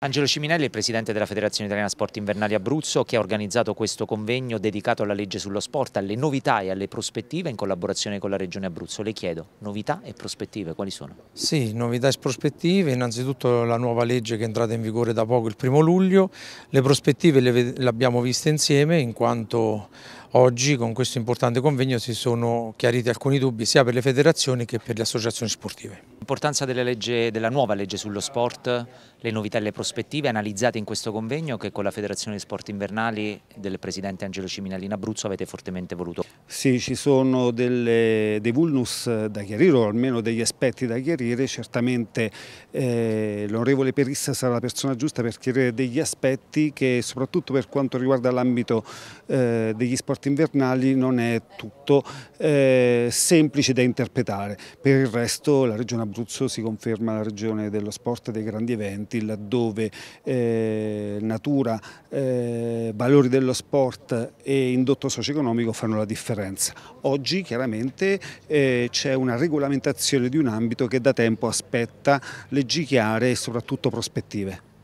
Angelo Ciminelli presidente della Federazione Italiana Sport Invernali Abruzzo che ha organizzato questo convegno dedicato alla legge sullo sport, alle novità e alle prospettive in collaborazione con la Regione Abruzzo. Le chiedo, novità e prospettive quali sono? Sì, novità e prospettive, innanzitutto la nuova legge che è entrata in vigore da poco il primo luglio, le prospettive le abbiamo viste insieme in quanto Oggi con questo importante convegno si sono chiariti alcuni dubbi sia per le federazioni che per le associazioni sportive. L'importanza della, nuova legge sullo sport, le novità e le prospettive analizzate in questo convegno che con la Federazione Sport Invernali del Presidente Angelo Ciminelli Abruzzo avete fortemente voluto. Sì, ci sono delle, dei vulnus da chiarire o almeno degli aspetti da chiarire, certamente eh, l'onorevole Perissa sarà la persona giusta per chiarire degli aspetti che soprattutto per quanto riguarda l'ambito eh, degli sport invernali non è tutto eh, semplice da interpretare. Per il resto la regione Abruzzo si conferma la regione dello sport e dei grandi eventi, laddove eh, natura, eh, valori dello sport e indotto socio-economico fanno la differenza. Oggi chiaramente eh, c'è una regolamentazione di un ambito che da tempo aspetta leggi chiare e soprattutto prospettive.